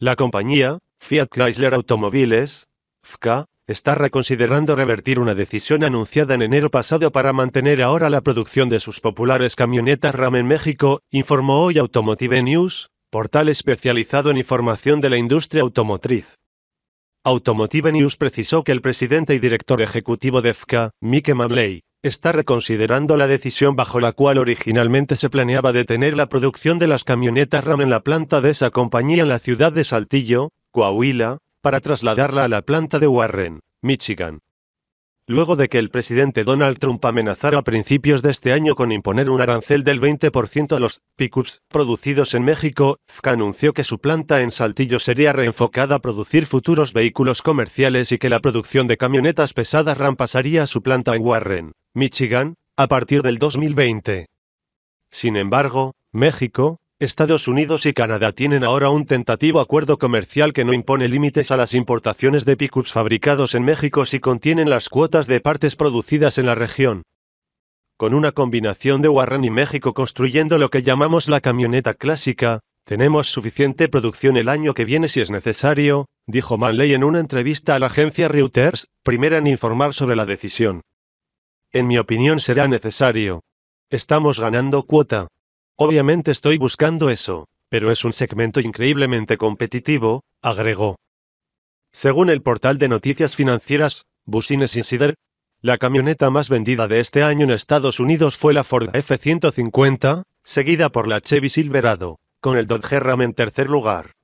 La compañía, Fiat Chrysler Automobiles, FCA, está reconsiderando revertir una decisión anunciada en enero pasado para mantener ahora la producción de sus populares camionetas RAM en México, informó hoy Automotive News, portal especializado en información de la industria automotriz. Automotive News precisó que el presidente y director ejecutivo de FCA, Mike Mamley, está reconsiderando la decisión bajo la cual originalmente se planeaba detener la producción de las camionetas RAM en la planta de esa compañía en la ciudad de Saltillo, Coahuila, para trasladarla a la planta de Warren, Michigan. Luego de que el presidente Donald Trump amenazara a principios de este año con imponer un arancel del 20% a los pickups producidos en México, FCA anunció que su planta en Saltillo sería reenfocada a producir futuros vehículos comerciales y que la producción de camionetas pesadas RAM pasaría a su planta en Warren, Michigan, a partir del 2020. Sin embargo, México, Estados Unidos y Canadá tienen ahora un tentativo acuerdo comercial que no impone límites a las importaciones de pickups fabricados en México si contienen las cuotas de partes producidas en la región. Con una combinación de Warren y México construyendo lo que llamamos la camioneta clásica, tenemos suficiente producción el año que viene si es necesario, dijo Manley en una entrevista a la agencia Reuters, primera en informar sobre la decisión. En mi opinión será necesario. Estamos ganando cuota. Obviamente estoy buscando eso, pero es un segmento increíblemente competitivo, agregó. Según el portal de noticias financieras, Business Insider, la camioneta más vendida de este año en Estados Unidos fue la Ford F-150, seguida por la Chevy Silverado, con el Dodge Ram en tercer lugar.